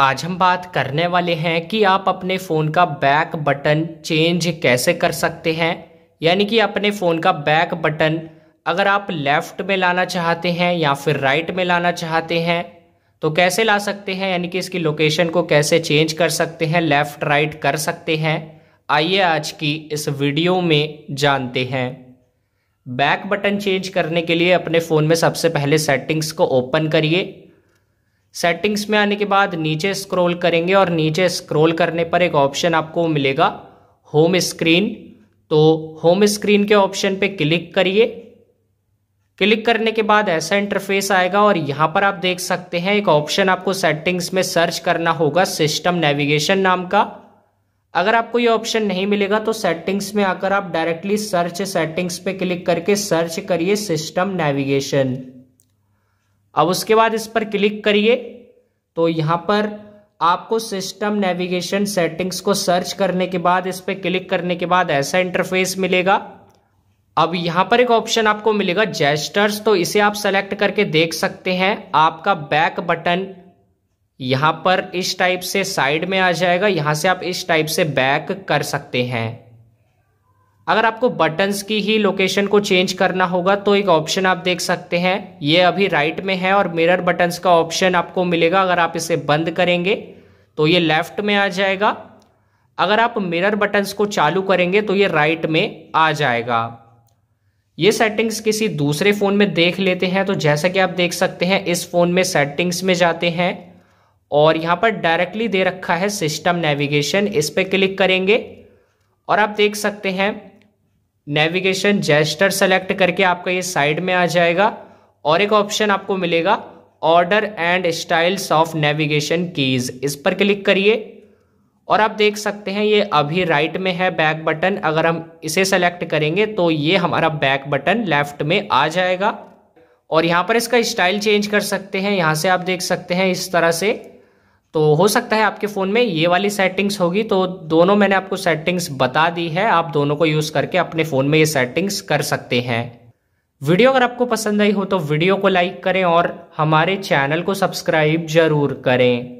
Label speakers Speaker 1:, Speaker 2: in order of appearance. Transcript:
Speaker 1: आज हम बात करने वाले हैं कि आप अपने फ़ोन का बैक बटन चेंज कैसे कर सकते हैं यानी कि अपने फ़ोन का बैक बटन अगर आप लेफ़्ट में लाना चाहते हैं या फिर राइट में लाना चाहते हैं तो कैसे ला सकते हैं यानी कि इसकी लोकेशन को कैसे चेंज कर सकते हैं लेफ़्ट राइट कर सकते हैं आइए आज की इस वीडियो में जानते हैं बैक बटन चेंज करने के लिए अपने फ़ोन में सबसे पहले सेटिंग्स को ओपन करिए सेटिंग्स में आने के बाद नीचे स्क्रॉल करेंगे और नीचे स्क्रॉल करने पर एक ऑप्शन आपको मिलेगा होम स्क्रीन तो होम स्क्रीन के ऑप्शन पे क्लिक करिए क्लिक करने के बाद ऐसा इंटरफेस आएगा और यहां पर आप देख सकते हैं एक ऑप्शन आपको सेटिंग्स में सर्च करना होगा सिस्टम नेविगेशन नाम का अगर आपको ये ऑप्शन नहीं मिलेगा तो सेटिंग्स में आकर आप डायरेक्टली सर्च सेटिंग्स पे क्लिक करके सर्च करिए सिस्टम नेविगेशन अब उसके बाद इस पर क्लिक करिए तो यहाँ पर आपको सिस्टम नेविगेशन सेटिंग्स को सर्च करने के बाद इस पर क्लिक करने के बाद ऐसा इंटरफेस मिलेगा अब यहाँ पर एक ऑप्शन आपको मिलेगा जेस्टर्स तो इसे आप सेलेक्ट करके देख सकते हैं आपका बैक बटन यहाँ पर इस टाइप से साइड में आ जाएगा यहाँ से आप इस टाइप से बैक कर सकते हैं अगर आपको बटन्स की ही लोकेशन को चेंज करना होगा तो एक ऑप्शन आप देख सकते हैं ये अभी राइट में है और मिरर बटन्स का ऑप्शन आपको मिलेगा अगर आप इसे बंद करेंगे तो ये लेफ्ट में आ जाएगा अगर आप मिरर बटन्स को चालू करेंगे तो ये राइट में आ जाएगा ये सेटिंग्स किसी दूसरे फ़ोन में देख लेते हैं तो जैसा कि आप देख सकते हैं इस फ़ोन में सेटिंग्स में जाते हैं और यहाँ पर डायरेक्टली दे रखा है सिस्टम नेविगेशन इस पर क्लिक करेंगे और आप देख सकते हैं नेविगेशन जेस्टर सेलेक्ट करके आपका ये साइड में आ जाएगा और एक ऑप्शन आपको मिलेगा order and styles of navigation keys इस पर क्लिक करिए और आप देख सकते हैं ये अभी राइट में है बैक बटन अगर हम इसे सेलेक्ट करेंगे तो ये हमारा बैक बटन लेफ्ट में आ जाएगा और यहाँ पर इसका स्टाइल चेंज कर सकते हैं यहाँ से आप देख सकते हैं इस तरह से तो हो सकता है आपके फ़ोन में ये वाली सेटिंग्स होगी तो दोनों मैंने आपको सेटिंग्स बता दी है आप दोनों को यूज़ करके अपने फ़ोन में ये सेटिंग्स कर सकते हैं वीडियो अगर आपको पसंद आई हो तो वीडियो को लाइक करें और हमारे चैनल को सब्सक्राइब जरूर करें